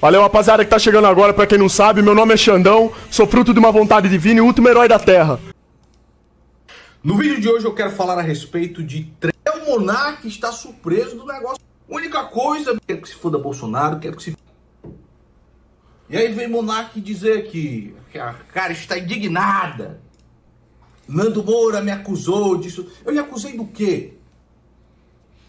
Valeu, rapaziada, que tá chegando agora. Pra quem não sabe, meu nome é Xandão, sou fruto de uma vontade divina e último herói da Terra. No vídeo de hoje eu quero falar a respeito de o Monark que está surpreso do negócio. Única coisa, quero que se foda Bolsonaro, quero que se... E aí vem Monark dizer que, que a cara está indignada. Nando Moura me acusou disso. Eu lhe acusei do quê?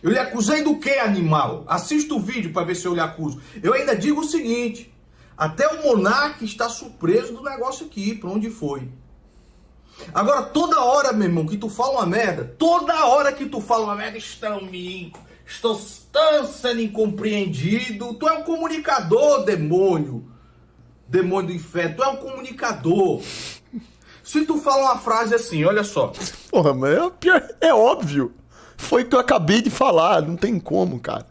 Eu lhe acusei do que, animal? Assista o vídeo para ver se eu lhe acuso. Eu ainda digo o seguinte: até o monarca está surpreso do negócio aqui, para onde foi. Agora, toda hora, meu irmão, que tu fala uma merda, toda hora que tu fala uma merda, estão me. Estou tão sendo incompreendido. Tu é um comunicador, demônio. Demônio do inferno. Tu é um comunicador. Se tu fala uma frase assim, olha só. Porra, mas é, pior, é óbvio. Foi o que eu acabei de falar, não tem como, cara.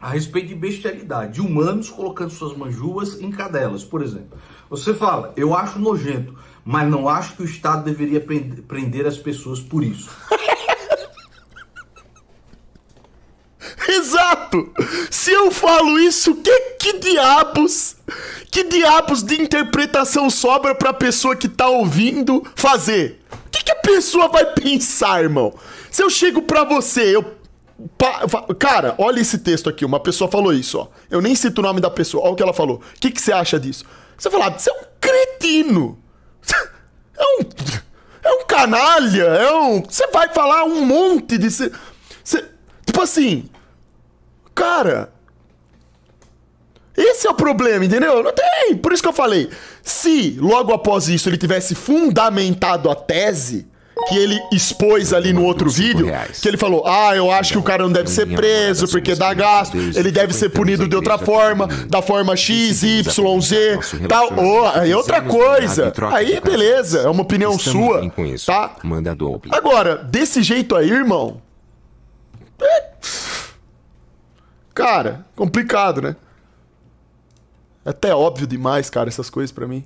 A respeito de bestialidade, humanos colocando suas manjubas em cadelas, por exemplo. Você fala, eu acho nojento, mas não acho que o Estado deveria prender as pessoas por isso. Exato! Se eu falo isso, que, que diabos, que diabos de interpretação sobra para a pessoa que tá ouvindo fazer? que a pessoa vai pensar, irmão? Se eu chego pra você, eu. Cara, olha esse texto aqui. Uma pessoa falou isso, ó. Eu nem cito o nome da pessoa. Olha o que ela falou. O que, que você acha disso? Você fala, você é um cretino. É um. É um canalha. É um. Você vai falar um monte de. Você... Tipo assim. Cara, esse é o problema, entendeu? Não tem. Por isso que eu falei. Se logo após isso ele tivesse fundamentado a tese que ele expôs ali no outro vídeo, que ele falou: "Ah, eu acho que o cara não deve ser preso porque assim, dá gasto, ele deve ser punido de outra forma, da forma X, Y, Z, tal". Oh, é outra coisa. Aí beleza, é uma opinião sua, tá? Manda doble. Agora, desse jeito aí, irmão, é, Cara, complicado, né? Até óbvio demais, cara, essas coisas para mim.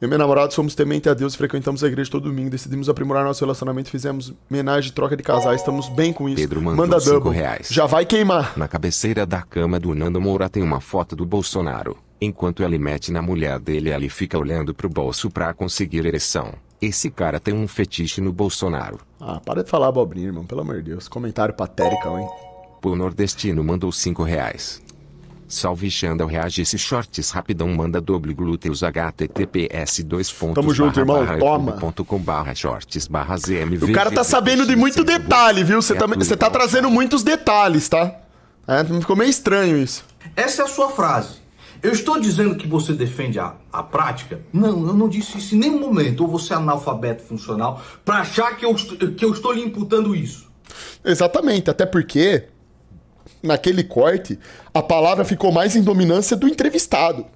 Eu e minha namorada somos temente a Deus e frequentamos a igreja todo domingo. Decidimos aprimorar nosso relacionamento, fizemos homenagem de troca de casais, estamos bem com isso. Pedro mandou Manda cinco reais. Já vai queimar. Na cabeceira da cama do Nando Moura tem uma foto do Bolsonaro. Enquanto ele mete na mulher dele, ele fica olhando pro bolso pra conseguir ereção. Esse cara tem um fetiche no Bolsonaro. Ah, para de falar abobrinha, irmão. Pelo amor de Deus. Comentário patérico, hein? O nordestino mandou cinco reais. Salve Xandão! reagisse shorts rapidão manda doble glúteos https 2 pontos Tamo junto, irmão. Toma. Com barra shorts barra ZMV, o cara tá sabendo de muito detalhe, viu? Você tá, tá trazendo muitos detalhes, tá? É, ficou meio estranho isso. Essa é a sua frase. Eu estou dizendo que você defende a, a prática? Não, eu não disse isso em nenhum momento. Ou você é analfabeto funcional para achar que eu, que eu estou lhe imputando isso. Exatamente, até porque naquele corte, a palavra ficou mais em dominância do entrevistado.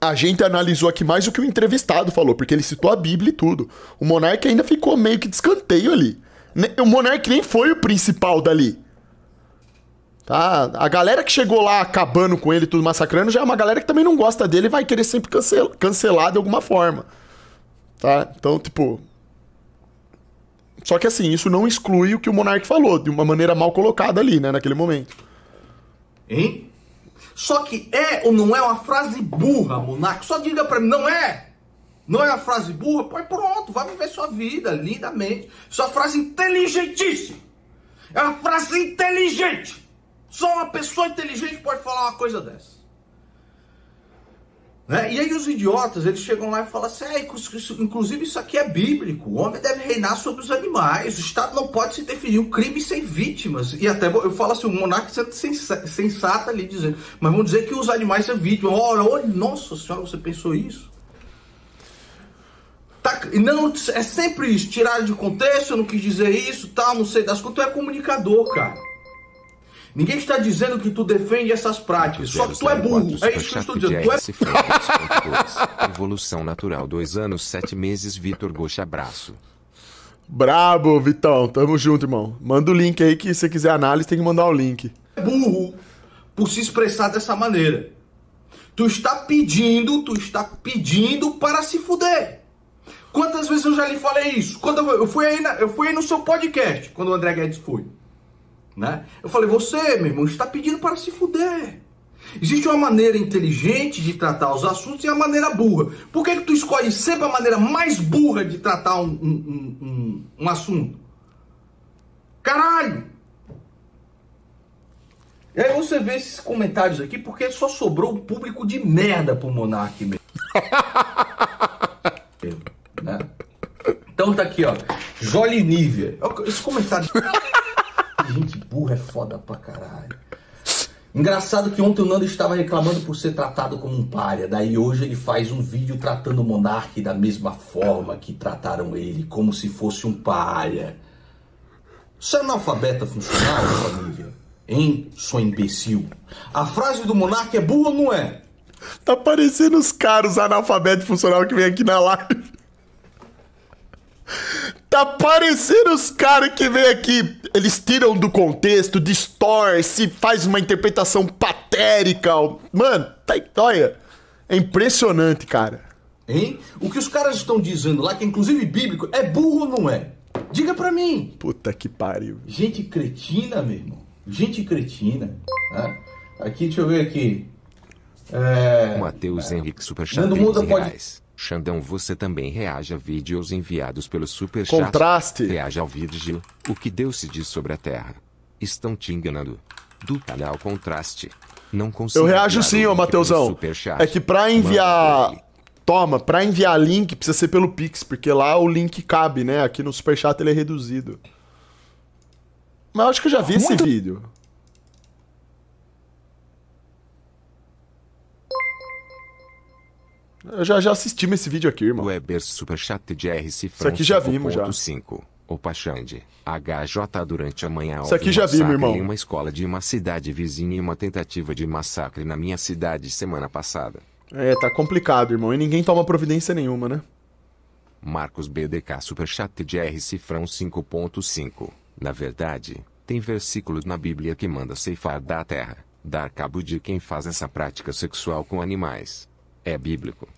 A gente analisou aqui mais o que o entrevistado falou, porque ele citou a Bíblia e tudo. O Monarque ainda ficou meio que descanteio ali. O Monarque nem foi o principal dali. Tá? A galera que chegou lá acabando com ele, tudo massacrando, já é uma galera que também não gosta dele e vai querer sempre cancelar, cancelar de alguma forma. Tá? Então, tipo, só que assim, isso não exclui o que o Monark falou, de uma maneira mal colocada ali, né, naquele momento. Hein? Só que é ou não é uma frase burra, Monark? Só diga pra mim, não é? Não é uma frase burra? Pois pronto, vai viver sua vida lindamente. Sua frase inteligentíssima. É uma frase inteligente. Só uma pessoa inteligente pode falar uma coisa dessa. Né? E aí os idiotas, eles chegam lá e falam assim, é, inclusive isso aqui é bíblico, o homem deve reinar sobre os animais, o Estado não pode se definir um crime sem vítimas. E até eu falo assim, o monarca monarca sensato ali dizendo, mas vamos dizer que os animais são vítimas. olha olha, nossa senhora, você pensou isso? Tá, não, é sempre isso, tirar de contexto, eu não quis dizer isso, tal, não sei das quantas, tu é comunicador, cara. Ninguém está dizendo que tu defende essas práticas, só que tu é burro. É isso que eu estou dizendo. Tu é... Evolução Natural, dois anos, sete meses, Vitor Goxa, abraço. Brabo, Vitão. Tamo junto, irmão. Manda o link aí que se você quiser análise, tem que mandar o link. É burro por se expressar dessa maneira. Tu está pedindo, tu está pedindo para se fuder. Quantas vezes eu já lhe falei isso? Quando eu fui aí, na, eu fui aí no seu podcast, quando o André Guedes foi. Né? Eu falei, você, meu irmão, está pedindo para se fuder. Existe uma maneira inteligente de tratar os assuntos e a maneira burra. Por que, que tu escolhe sempre a maneira mais burra de tratar um, um, um, um assunto? Caralho! E aí você vê esses comentários aqui porque só sobrou um público de merda pro Monark mesmo. né? Então tá aqui, ó. Jolie Esse comentário. foda pra caralho. Engraçado que ontem o Nando estava reclamando por ser tratado como um palha. daí hoje ele faz um vídeo tratando o Monarque da mesma forma que trataram ele, como se fosse um palha. Você é analfabeta funcional, família? Hein, Sou imbecil? A frase do Monarque é burra ou não é? Tá parecendo os caras analfabetos funcional que vem aqui na live. Tá parecendo os caras que vem aqui. Eles tiram do contexto, distorce, faz uma interpretação patérica. Mano, tá olha. É impressionante, cara. Hein? O que os caras estão dizendo lá, que é inclusive bíblico, é burro ou não é? Diga pra mim. Puta que pariu. Gente cretina, meu irmão. Gente cretina. Tá? Aqui, deixa eu ver aqui. É... Matheus Henrique Superchat. Nando Muda pode. Reais. Xandão, você também reage a vídeos enviados pelo Super Contraste. Reage ao vídeo. o que Deus se diz sobre a Terra. Estão te enganando. Do canal Contraste. Não consigo. Eu reajo sim, ô Mateusão. É que pra enviar. Toma, pra enviar link precisa ser pelo Pix, porque lá o link cabe, né? Aqui no Superchat ele é reduzido. Mas eu acho que eu já vi Muito... esse vídeo. Eu já, já assistimos esse vídeo aqui, irmão. Webers Superchat de RC Isso aqui já vimos, já. 5. Opa, Pachande, HJ durante a manhã Isso aqui já vimos, irmão. em uma escola de uma cidade vizinha e uma tentativa de massacre na minha cidade semana passada. É, tá complicado, irmão. E ninguém toma providência nenhuma, né? Marcos BDK Superchat de R Cifrão 5.5. Na verdade, tem versículos na Bíblia que manda ceifar da terra, dar cabo de quem faz essa prática sexual com animais é bíblico?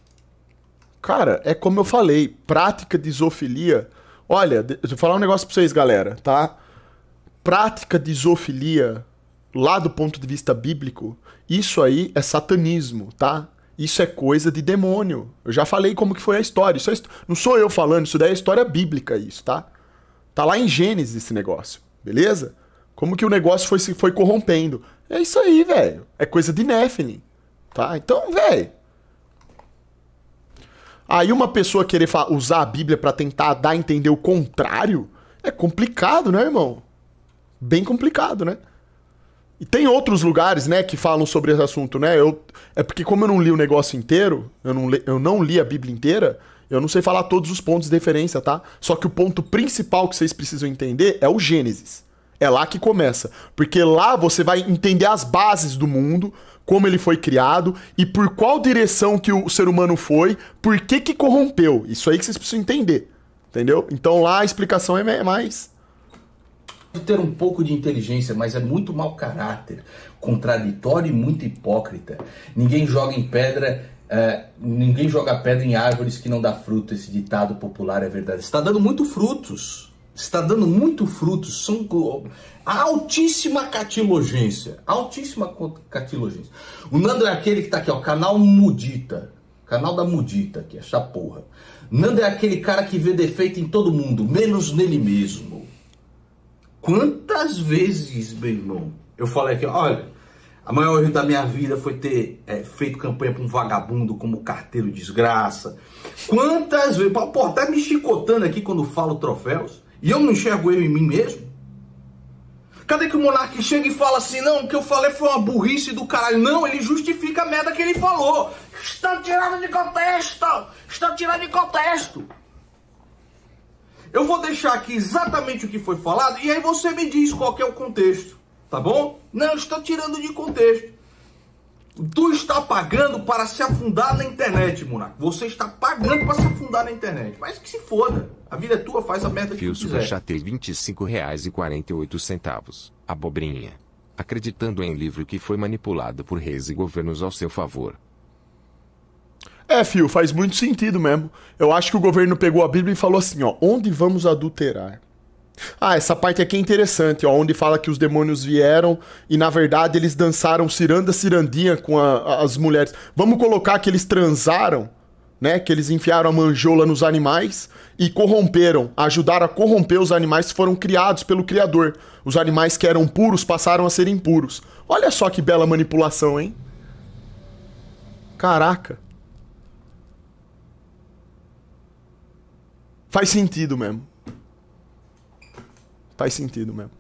Cara, é como eu falei, prática de zoofilia. Olha, deixa eu falar um negócio pra vocês, galera, tá? Prática de zoofilia, lá do ponto de vista bíblico, isso aí é satanismo, tá? Isso é coisa de demônio. Eu já falei como que foi a história. Isso é Não sou eu falando, isso daí é história bíblica, isso, tá? Tá lá em Gênesis esse negócio, beleza? Como que o negócio foi foi corrompendo. É isso aí, velho. É coisa de Nephilim, tá? Então, velho, Aí uma pessoa querer usar a Bíblia para tentar dar a entender o contrário é complicado, né, irmão? Bem complicado, né? E tem outros lugares, né, que falam sobre esse assunto, né? Eu, é porque como eu não li o negócio inteiro, eu não, li, eu não li a Bíblia inteira, eu não sei falar todos os pontos de referência, tá? Só que o ponto principal que vocês precisam entender é o Gênesis. É lá que começa. Porque lá você vai entender as bases do mundo, como ele foi criado e por qual direção que o ser humano foi, por que que corrompeu. Isso aí que vocês precisam entender, entendeu? Então lá a explicação é mais ter um pouco de inteligência, mas é muito mau caráter, contraditório e muito hipócrita. Ninguém joga em pedra, é, ninguém joga pedra em árvores que não dá fruto. Esse ditado popular é verdade. Está dando muito frutos está dando muito fruto, são altíssima catilogência, altíssima catilogência. O Nando é aquele que está aqui, ó, canal Mudita, canal da Mudita aqui, essa porra. Nando é aquele cara que vê defeito em todo mundo, menos nele mesmo. Quantas vezes, meu irmão, eu falei aqui, olha, a maior erro da minha vida foi ter é, feito campanha para um vagabundo como carteiro desgraça. Quantas vezes, pô, tá me chicotando aqui quando falo troféus. E eu não enxergo eu em mim mesmo? Cadê que o monarca chega e fala assim, não, o que eu falei foi uma burrice do caralho. Não, ele justifica a merda que ele falou. Está tirado de contexto! Está tirado de contexto! Eu vou deixar aqui exatamente o que foi falado e aí você me diz qual é o contexto, tá bom? Não, estou tirando de contexto. Tu está pagando para se afundar na internet, Monaco. Você está pagando para se afundar na internet. Mas que se foda. A vida é tua, faz a merda que Fio tu quiser. Superchatei R$ 25,48. Abobrinha. Acreditando em livro que foi manipulado por reis e governos ao seu favor. É, Fio, faz muito sentido mesmo. Eu acho que o governo pegou a Bíblia e falou assim, ó. Onde vamos adulterar? Ah, essa parte aqui é interessante, ó, onde fala que os demônios vieram e na verdade eles dançaram ciranda cirandinha com a, a, as mulheres. Vamos colocar que eles transaram, né? Que eles enfiaram a manjola nos animais e corromperam, ajudaram a corromper os animais que foram criados pelo criador. Os animais que eram puros passaram a ser impuros. Olha só que bela manipulação, hein? Caraca. Faz sentido mesmo faz sentido mesmo.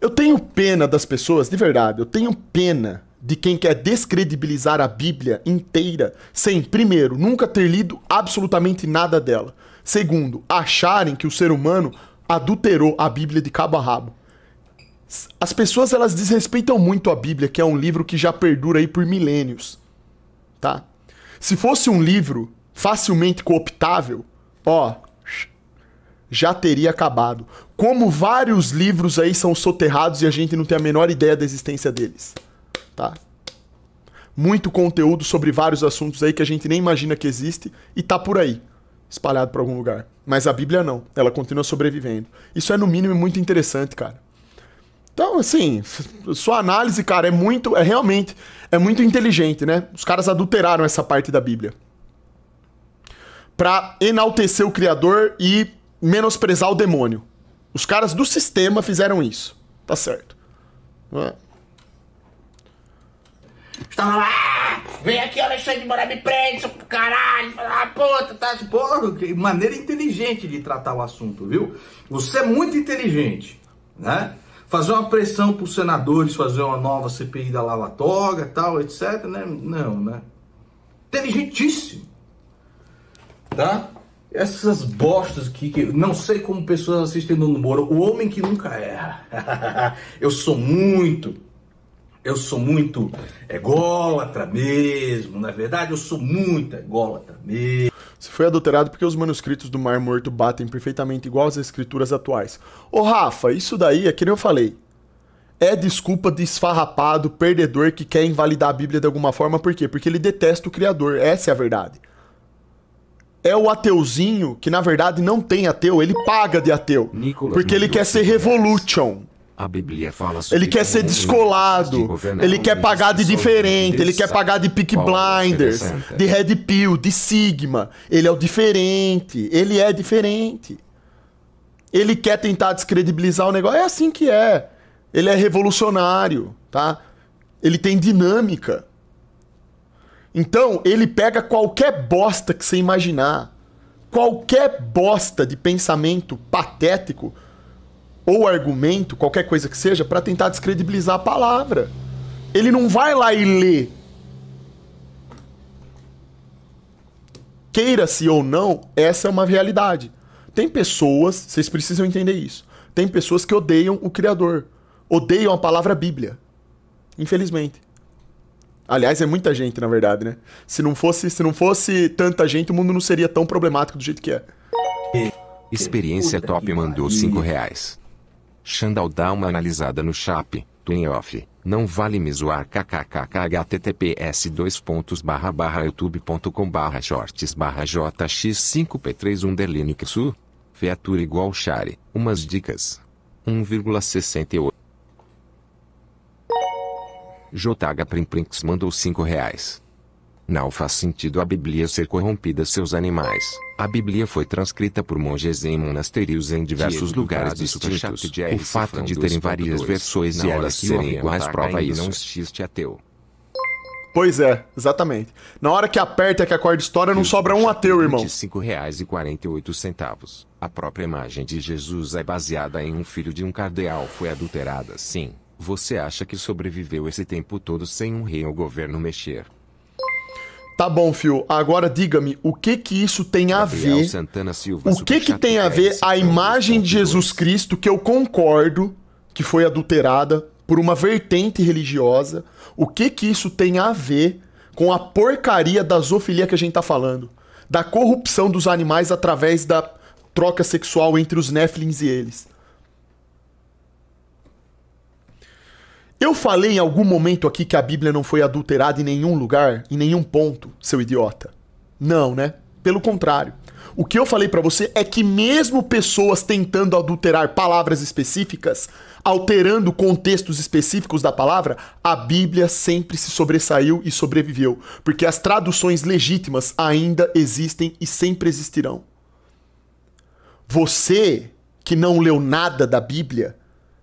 Eu tenho pena das pessoas, de verdade, eu tenho pena de quem quer descredibilizar a Bíblia inteira sem, primeiro, nunca ter lido absolutamente nada dela. Segundo, acharem que o ser humano adulterou a Bíblia de cabo a rabo. As pessoas elas desrespeitam muito a Bíblia, que é um livro que já perdura aí por milênios, tá? Se fosse um livro facilmente cooptável, ó, já teria acabado. Como vários livros aí são soterrados e a gente não tem a menor ideia da existência deles. Tá? Muito conteúdo sobre vários assuntos aí que a gente nem imagina que existe e tá por aí, espalhado para algum lugar. Mas a Bíblia não, ela continua sobrevivendo. Isso é no mínimo muito interessante, cara. Então, assim, sua análise, cara, é muito, é realmente, é muito inteligente, né? Os caras adulteraram essa parte da Bíblia para enaltecer o Criador e menosprezar o demônio. Os caras do sistema fizeram isso. Tá certo. Tá Estava é? lá, ah, vem aqui, Alexandre de me prende, seu caralho, fala, ah, puta, tá, porra, que maneira inteligente de tratar o assunto, viu? Você é muito inteligente, né? Fazer uma pressão para os senadores, fazer uma nova CPI da Lava Toga, tal, etc, né? Não, né? Inteligentíssimo, tá? Essas bostas que não sei como pessoas assistem Nuno moro, o homem que nunca erra. eu sou muito, eu sou muito ególatra mesmo, na é verdade eu sou muito ególatra mesmo. Se foi adulterado porque os manuscritos do Mar Morto batem perfeitamente igual às escrituras atuais. Ô Rafa, isso daí é que nem eu falei, é desculpa de esfarrapado, perdedor que quer invalidar a Bíblia de alguma forma, por quê? Porque ele detesta o Criador, essa é a verdade é o ateuzinho que, na verdade, não tem ateu, ele paga de ateu. Nicolas porque ele quer ser revolution. A Bíblia fala sobre ele quer ser descolado, ele quer pagar de diferente, ele quer pagar de Peak é Blinders, de Red Pill, de Sigma. Ele é o diferente, ele é diferente. Ele quer tentar descredibilizar o negócio. É assim que é. Ele é revolucionário, tá? Ele tem dinâmica. Então, ele pega qualquer bosta que você imaginar, qualquer bosta de pensamento patético ou argumento, qualquer coisa que seja, para tentar descredibilizar a palavra. Ele não vai lá e lê. Queira-se ou não, essa é uma realidade. Tem pessoas, vocês precisam entender isso. Tem pessoas que odeiam o Criador, odeiam a palavra Bíblia. Infelizmente. Aliás, é muita gente, na verdade, né? Se não fosse, se não fosse tanta gente, o mundo não seria tão problemático do jeito que é. Experiência top mandou 5 reais. Xandal dá uma analisada no chap, twin off. Não vale me zoar kkkkhttps dois pontos barra barra youtube.com barra shorts barra jx5p3 underline que su. Featura igual Chari Umas dicas. 1,68 JH Primprinx mandou 5 reais. Não faz sentido a Bíblia ser corrompida seus animais. A Bíblia foi transcrita por monges em monasterios em diversos lugares distintos. O fato de terem várias versões e elas serem iguais prova isso. Não existe ateu. Pois é, exatamente. Na hora que aperta que acorda história, não sobra um ateu, irmão. R$ 5,48. A própria imagem de Jesus é baseada em um filho de um cardeal foi adulterada, sim. Você acha que sobreviveu esse tempo todo sem um rei ou governo mexer? Tá bom, Fio. Agora diga-me, o que que isso tem a Gabriel ver? Santana Silva, o que que tem a ver a é imagem de Jesus Cristo, que eu concordo que foi adulterada por uma vertente religiosa? O que que isso tem a ver com a porcaria da zoofilia que a gente tá falando? Da corrupção dos animais através da troca sexual entre os néflins e eles? Eu falei em algum momento aqui que a Bíblia não foi adulterada em nenhum lugar, em nenhum ponto, seu idiota. Não, né? Pelo contrário. O que eu falei para você é que mesmo pessoas tentando adulterar palavras específicas, alterando contextos específicos da palavra, a Bíblia sempre se sobressaiu e sobreviveu, porque as traduções legítimas ainda existem e sempre existirão. Você que não leu nada da Bíblia,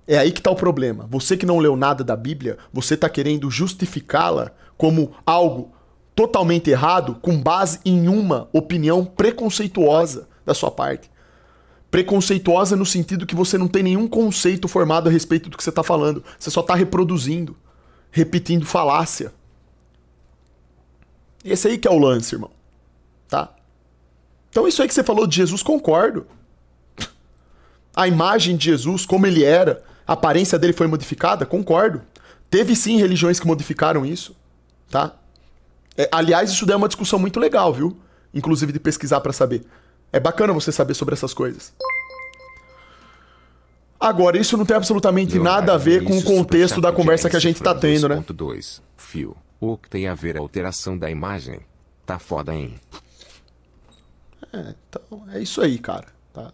é aí que está o problema. Você que não leu nada da Bíblia, você está querendo justificá-la como algo totalmente errado com base em uma opinião preconceituosa da sua parte. Preconceituosa no sentido que você não tem nenhum conceito formado a respeito do que você está falando. Você só está reproduzindo, repetindo falácia. E esse aí que é o lance, irmão. Tá? Então isso aí que você falou de Jesus, concordo. A imagem de Jesus, como ele era, a aparência dele foi modificada? Concordo. Teve sim religiões que modificaram isso, tá? É, aliás, isso daí é uma discussão muito legal, viu? Inclusive de pesquisar para saber. É bacana você saber sobre essas coisas. Agora, isso não tem absolutamente nada a ver com o contexto da é conversa que a gente tá tendo, né? Dois, fio. O que tem a ver a alteração da imagem? Tá foda, hein? É, então é isso aí, cara. Tá?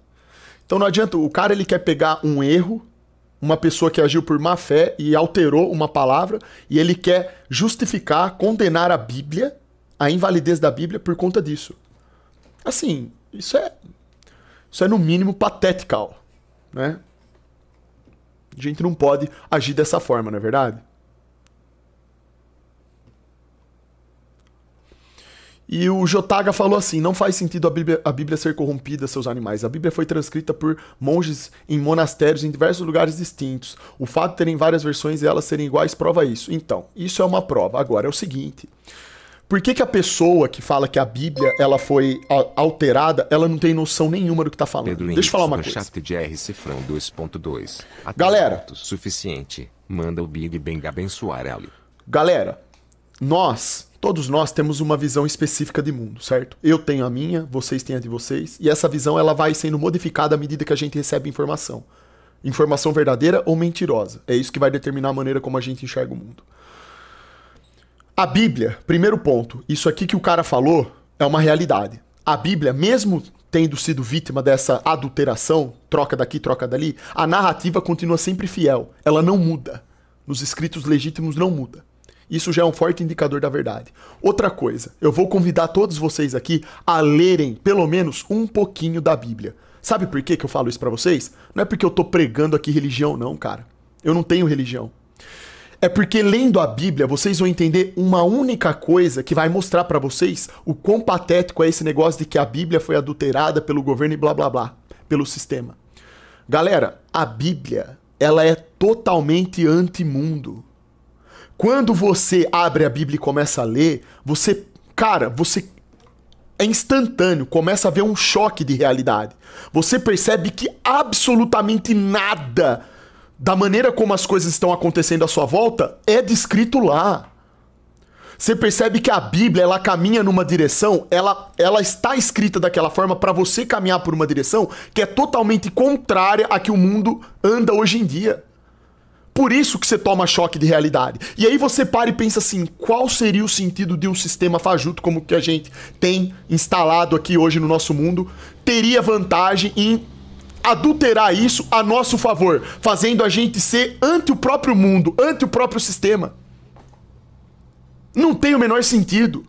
Então não adianta, o cara ele quer pegar um erro uma pessoa que agiu por má fé e alterou uma palavra, e ele quer justificar, condenar a Bíblia, a invalidez da Bíblia por conta disso. Assim, isso é isso é no mínimo patético, né? A gente não pode agir dessa forma, não é verdade? E o Jotaga falou assim: não faz sentido a Bíblia, a Bíblia ser corrompida, seus animais. A Bíblia foi transcrita por monges em monastérios em diversos lugares distintos. O fato de terem várias versões e elas serem iguais prova isso. Então, isso é uma prova. Agora é o seguinte. Por que, que a pessoa que fala que a Bíblia ela foi alterada, ela não tem noção nenhuma do que está falando? Pedro Deixa eu falar uma coisa. Chat de R Cifrão Galera, suficiente. Manda o Big Bang abençoar ela. Galera, nós todos nós temos uma visão específica de mundo, certo? Eu tenho a minha, vocês têm a de vocês, e essa visão ela vai sendo modificada à medida que a gente recebe informação. Informação verdadeira ou mentirosa. É isso que vai determinar a maneira como a gente enxerga o mundo. A Bíblia, primeiro ponto, isso aqui que o cara falou é uma realidade. A Bíblia, mesmo tendo sido vítima dessa adulteração, troca daqui, troca dali, a narrativa continua sempre fiel. Ela não muda. Nos escritos legítimos não muda. Isso já é um forte indicador da verdade. Outra coisa, eu vou convidar todos vocês aqui a lerem pelo menos um pouquinho da Bíblia. Sabe por que, que eu falo isso para vocês? Não é porque eu tô pregando aqui religião, não, cara. Eu não tenho religião. É porque lendo a Bíblia vocês vão entender uma única coisa que vai mostrar para vocês o quão patético é esse negócio de que a Bíblia foi adulterada pelo governo e blá blá blá, pelo sistema. Galera, a Bíblia, ela é totalmente anti-mundo. Quando você abre a Bíblia e começa a ler, você, cara, você é instantâneo, começa a ver um choque de realidade. Você percebe que absolutamente nada da maneira como as coisas estão acontecendo à sua volta é descrito lá. Você percebe que a Bíblia, ela caminha numa direção, ela, ela está escrita daquela forma para você caminhar por uma direção que é totalmente contrária a que o mundo anda hoje em dia por isso que você toma choque de realidade. E aí você para e pensa assim: qual seria o sentido de um sistema fajuto como que a gente tem instalado aqui hoje no nosso mundo? Teria vantagem em adulterar isso a nosso favor, fazendo a gente ser ante o próprio mundo, ante o próprio sistema. Não tem o menor sentido.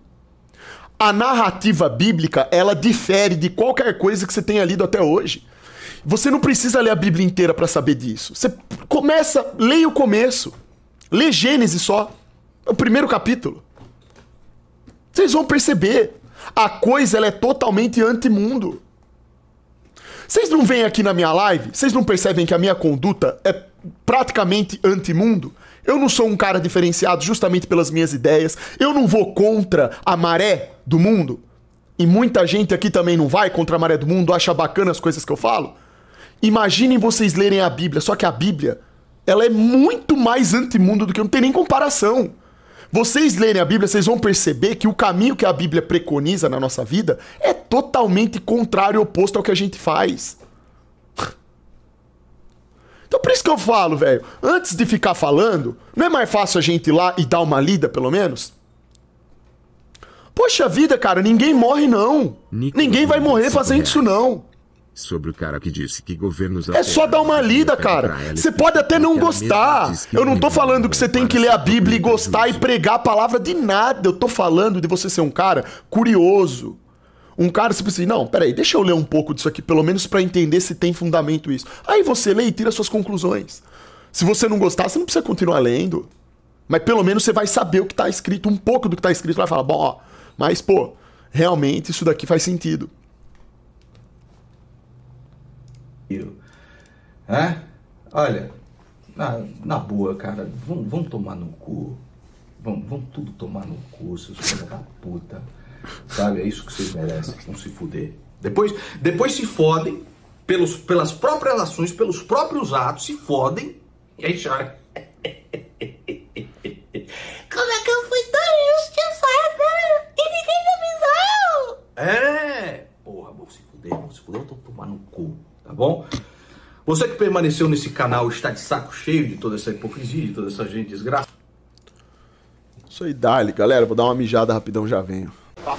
A narrativa bíblica, ela difere de qualquer coisa que você tenha lido até hoje. Você não precisa ler a Bíblia inteira para saber disso. Você começa, leia o começo. Lê Gênesis só, é o primeiro capítulo. Vocês vão perceber, a coisa ela é totalmente antimundo. Vocês não vêm aqui na minha live, vocês não percebem que a minha conduta é praticamente antimundo? Eu não sou um cara diferenciado justamente pelas minhas ideias. Eu não vou contra a maré do mundo. E muita gente aqui também não vai contra a maré do mundo, acha bacana as coisas que eu falo. Imaginem vocês lerem a Bíblia, só que a Bíblia, ela é muito mais antimundo do que não tem nem comparação. Vocês lerem a Bíblia, vocês vão perceber que o caminho que a Bíblia preconiza na nossa vida é totalmente contrário e oposto ao que a gente faz. Então por isso que eu falo, velho, antes de ficar falando, não é mais fácil a gente ir lá e dar uma lida, pelo menos? Poxa vida, cara, ninguém morre não. ninguém vai morrer fazendo isso não sobre o cara que disse que governos. É só dar uma lida, cara. Você pode até não gostar. Eu não tô falando que você tem que ler a Bíblia e gostar e pregar a palavra de nada. Eu tô falando de você ser um cara curioso. Um cara sempre assim, não, peraí, deixa eu ler um pouco disso aqui, pelo menos para entender se tem fundamento isso. Aí você lê e tira suas conclusões. Se você não gostar, você não precisa continuar lendo. Mas pelo menos você vai saber o que tá escrito, um pouco do que tá escrito, vai falar, bom, ó, mas pô, realmente isso daqui faz sentido. É? Olha, na, na boa, cara, vamos, tomar no cu. Vamos, tudo tomar no cu, seus filhos da puta. Sabe? É isso que vocês merecem. Vão se fuder. Depois, depois se fodem pelos, pelas próprias ações, pelos próprios atos, se fodem e aí já Você que permaneceu nesse canal está de saco cheio de toda essa hipocrisia, de toda essa gente desgraça. Isso aí, dale, galera. Vou dar uma mijada rapidão, já venho. Tá